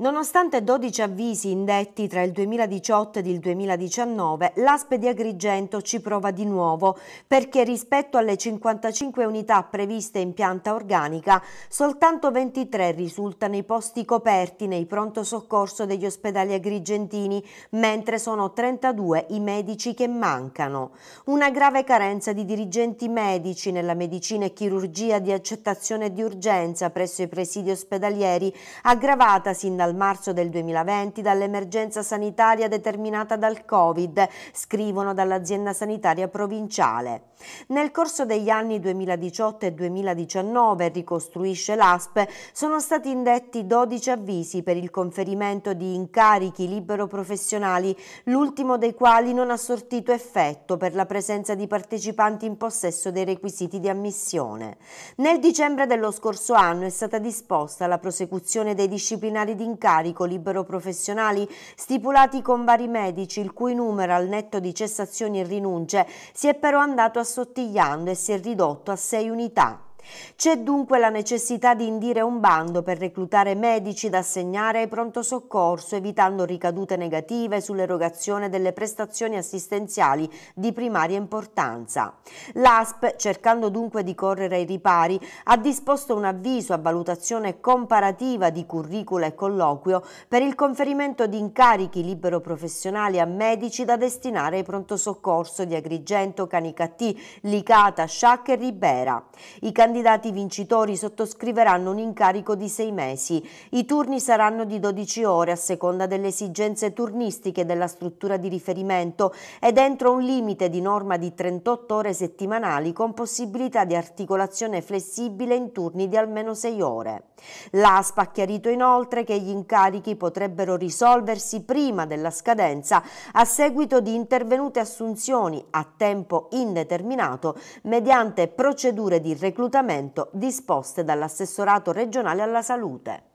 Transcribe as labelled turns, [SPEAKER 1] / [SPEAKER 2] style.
[SPEAKER 1] Nonostante 12 avvisi indetti tra il 2018 ed il 2019, l'ASP di Agrigento ci prova di nuovo perché rispetto alle 55 unità previste in pianta organica, soltanto 23 risultano i posti coperti nei pronto soccorso degli ospedali agrigentini, mentre sono 32 i medici che mancano. Una grave carenza di dirigenti medici nella medicina e chirurgia di accettazione di urgenza presso i presidi ospedalieri, aggravata sin dal dal marzo del 2020 dall'emergenza sanitaria determinata dal Covid, scrivono dall'azienda sanitaria provinciale. Nel corso degli anni 2018 e 2019, ricostruisce l'ASP, sono stati indetti 12 avvisi per il conferimento di incarichi libero-professionali, l'ultimo dei quali non ha sortito effetto per la presenza di partecipanti in possesso dei requisiti di ammissione. Nel dicembre dello scorso anno è stata disposta la prosecuzione dei disciplinari di d'incarico incarico libero professionali stipulati con vari medici, il cui numero al netto di cessazioni e rinunce si è però andato assottigliando e si è ridotto a sei unità. C'è dunque la necessità di indire un bando per reclutare medici da assegnare ai pronto soccorso, evitando ricadute negative sull'erogazione delle prestazioni assistenziali di primaria importanza. L'ASP, cercando dunque di correre ai ripari, ha disposto un avviso a valutazione comparativa di curricula e colloquio per il conferimento di incarichi libero-professionali a medici da destinare ai pronto soccorso di Agrigento, Canicattì, Licata, Sciacca e Ribera. I candidati vincitori sottoscriveranno un incarico di sei mesi. I turni saranno di 12 ore a seconda delle esigenze turnistiche della struttura di riferimento ed entro un limite di norma di 38 ore settimanali con possibilità di articolazione flessibile in turni di almeno 6 ore. L'ASPA ha chiarito inoltre che gli incarichi potrebbero risolversi prima della scadenza a seguito di intervenute assunzioni a tempo indeterminato mediante procedure di reclutamento reclutamento disposte dall'assessorato regionale alla salute.